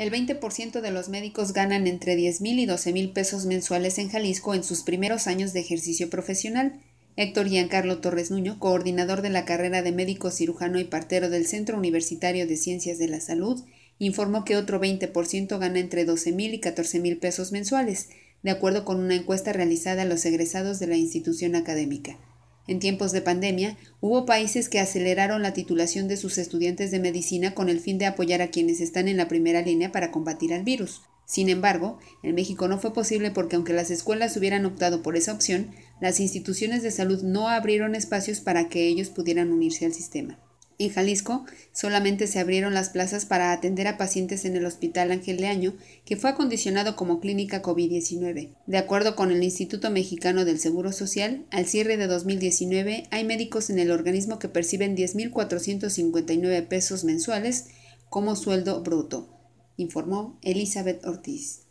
El 20% de los médicos ganan entre diez mil y doce mil pesos mensuales en Jalisco en sus primeros años de ejercicio profesional. Héctor Giancarlo Torres Nuño, coordinador de la carrera de médico cirujano y partero del Centro Universitario de Ciencias de la Salud, informó que otro 20% gana entre doce mil y catorce mil pesos mensuales, de acuerdo con una encuesta realizada a los egresados de la institución académica. En tiempos de pandemia, hubo países que aceleraron la titulación de sus estudiantes de medicina con el fin de apoyar a quienes están en la primera línea para combatir al virus. Sin embargo, en México no fue posible porque aunque las escuelas hubieran optado por esa opción, las instituciones de salud no abrieron espacios para que ellos pudieran unirse al sistema. En Jalisco solamente se abrieron las plazas para atender a pacientes en el Hospital Ángel de que fue acondicionado como clínica COVID-19. De acuerdo con el Instituto Mexicano del Seguro Social, al cierre de 2019 hay médicos en el organismo que perciben 10.459 pesos mensuales como sueldo bruto, informó Elizabeth Ortiz.